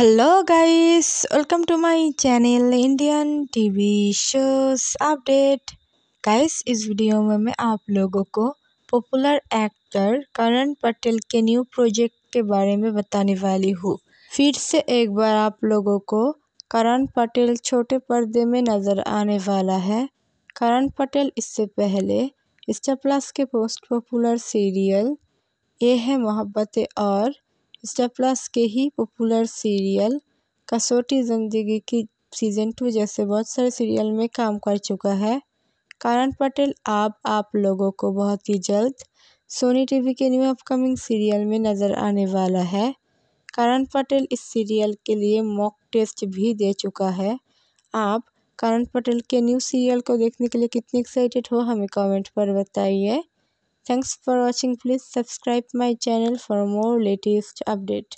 Hello guys welcome to my channel Indian TV shows update guys इस video में मैं आप लोगों को पॉपुलर एक्टर करण पटेल के न्यू प्रोजेक्ट के बारे में बताने वाली हूँ फिर से एक बार आप लोगों को करण पटेल छोटे पर्दे में नज़र आने वाला है करण पटेल इससे पहले स्टार प्लस के post popular serial Yeh Hai मोहब्बत और स्टार प्लस के ही पॉपुलर सीरियल कसौटी ज़िंदगी की सीज़न टू जैसे बहुत सारे सीरियल में काम कर चुका है कारण पटेल आप आप लोगों को बहुत ही जल्द सोनी टीवी के न्यू अपकमिंग सीरियल में नज़र आने वाला है करण पटेल इस सीरियल के लिए मॉक टेस्ट भी दे चुका है आप करण पटेल के न्यू सीरियल को देखने के लिए कितने एक्साइटेड हो हमें कमेंट पर बताइए Thanks for watching please subscribe my channel for more latest update.